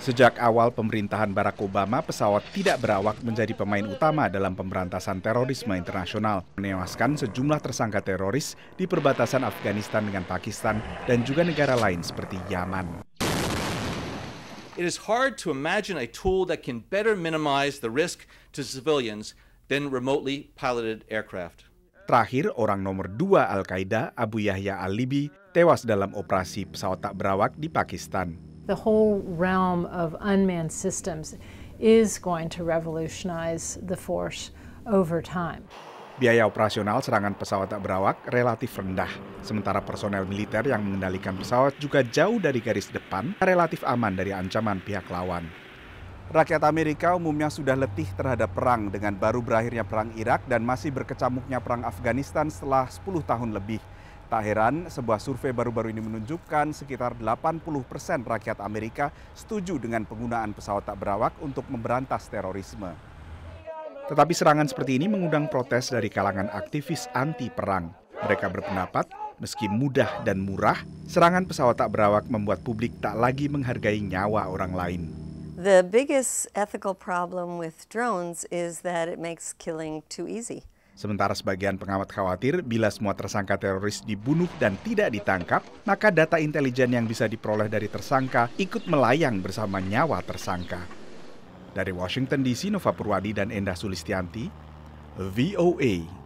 Sejak awal pemerintahan Barack Obama, pesawat tidak berawak menjadi pemain utama dalam pemberantasan terorisme internasional, menewaskan sejumlah tersangka teroris di perbatasan Afghanistan dengan Pakistan dan juga negara lain seperti Yaman. It is hard to imagine a tool that can better minimize the risk to civilians than remotely piloted aircraft. Terakhir, orang nomor dua Al-Qaeda, Abu Yahya Al-Libi, tewas dalam operasi pesawat tak berawak di Pakistan the whole realm of unmanned systems is going to revolutionize the force over time. Biaya operasional serangan pesawat tak berawak relatif rendah, sementara personel militer yang mengendalikan pesawat juga jauh dari garis depan relatif aman dari ancaman pihak lawan. Rakyat Amerika umumnya sudah letih terhadap perang dengan baru berakhirnya perang Irak dan masih berkecamuknya perang Afghanistan setelah 10 tahun lebih. Tak heran, sebuah survei baru-baru ini menunjukkan sekitar 80 persen rakyat Amerika setuju dengan penggunaan pesawat tak berawak untuk memberantas terorisme. Tetapi serangan seperti ini mengundang protes dari kalangan aktivis anti-perang. Mereka berpendapat, meski mudah dan murah, serangan pesawat tak berawak membuat publik tak lagi menghargai nyawa orang lain. The biggest ethical problem with drones is that it makes killing too easy. Sementara sebagian pengamat khawatir bila semua tersangka teroris dibunuh dan tidak ditangkap, maka data intelijen yang bisa diperoleh dari tersangka ikut melayang bersama nyawa tersangka. Dari Washington DC, Nova Purwadi dan Endah Sulistianti, VOA